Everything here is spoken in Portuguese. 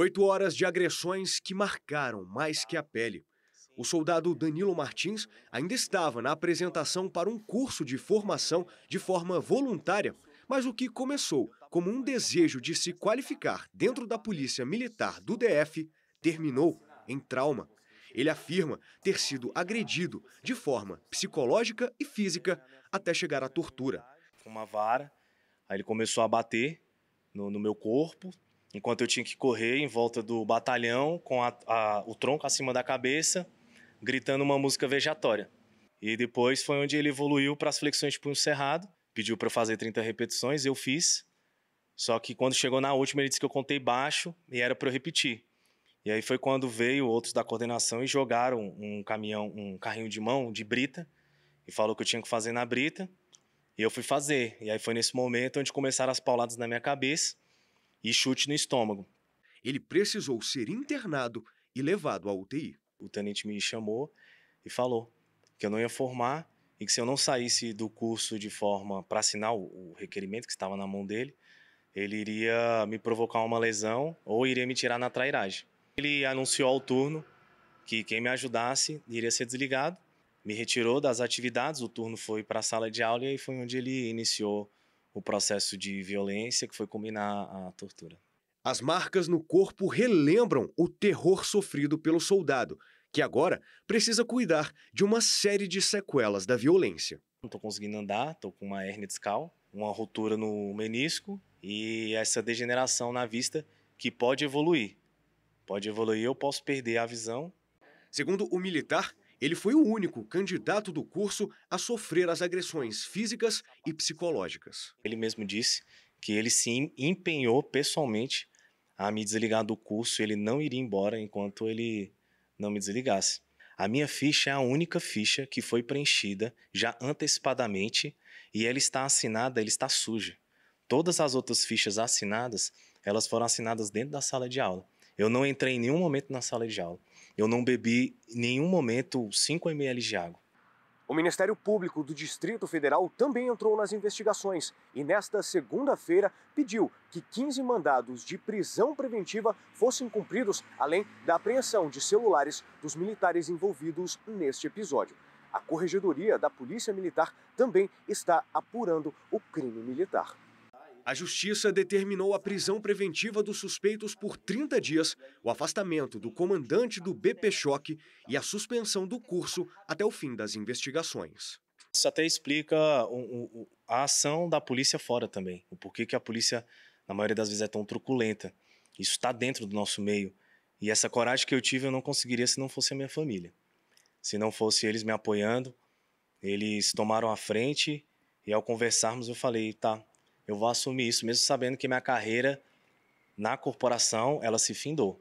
Oito horas de agressões que marcaram mais que a pele. O soldado Danilo Martins ainda estava na apresentação para um curso de formação de forma voluntária, mas o que começou como um desejo de se qualificar dentro da Polícia Militar do DF terminou em trauma. Ele afirma ter sido agredido de forma psicológica e física até chegar à tortura. Com uma vara, aí ele começou a bater no, no meu corpo, Enquanto eu tinha que correr em volta do batalhão com a, a, o tronco acima da cabeça, gritando uma música vejatória. E depois foi onde ele evoluiu para as flexões de punho cerrado, pediu para fazer 30 repetições, eu fiz. Só que quando chegou na última, ele disse que eu contei baixo e era para eu repetir. E aí foi quando veio outros da coordenação e jogaram um caminhão, um carrinho de mão de brita e falou que eu tinha que fazer na brita. E eu fui fazer. E aí foi nesse momento onde começaram as pauladas na minha cabeça e chute no estômago. Ele precisou ser internado e levado à UTI. O tenente me chamou e falou que eu não ia formar e que se eu não saísse do curso de forma para assinar o requerimento que estava na mão dele, ele iria me provocar uma lesão ou iria me tirar na trairagem. Ele anunciou ao turno que quem me ajudasse iria ser desligado, me retirou das atividades, o turno foi para a sala de aula e aí foi onde ele iniciou o processo de violência que foi culminar a tortura. As marcas no corpo relembram o terror sofrido pelo soldado, que agora precisa cuidar de uma série de sequelas da violência. Não estou conseguindo andar, estou com uma hernia discal, uma rotura no menisco e essa degeneração na vista que pode evoluir. Pode evoluir, eu posso perder a visão. Segundo o militar, ele foi o único candidato do curso a sofrer as agressões físicas e psicológicas. Ele mesmo disse que ele se empenhou pessoalmente a me desligar do curso, ele não iria embora enquanto ele não me desligasse. A minha ficha é a única ficha que foi preenchida já antecipadamente e ela está assinada, ela está suja. Todas as outras fichas assinadas, elas foram assinadas dentro da sala de aula. Eu não entrei em nenhum momento na sala de aula. Eu não bebi em nenhum momento 5 ml de água. O Ministério Público do Distrito Federal também entrou nas investigações e, nesta segunda-feira, pediu que 15 mandados de prisão preventiva fossem cumpridos, além da apreensão de celulares dos militares envolvidos neste episódio. A Corregedoria da Polícia Militar também está apurando o crime militar a Justiça determinou a prisão preventiva dos suspeitos por 30 dias, o afastamento do comandante do BP Choque e a suspensão do curso até o fim das investigações. Isso até explica a ação da polícia fora também, o porquê que a polícia, na maioria das vezes, é tão truculenta. Isso está dentro do nosso meio. E essa coragem que eu tive eu não conseguiria se não fosse a minha família. Se não fosse eles me apoiando, eles tomaram a frente e ao conversarmos eu falei, tá, eu vou assumir isso, mesmo sabendo que minha carreira na corporação, ela se findou.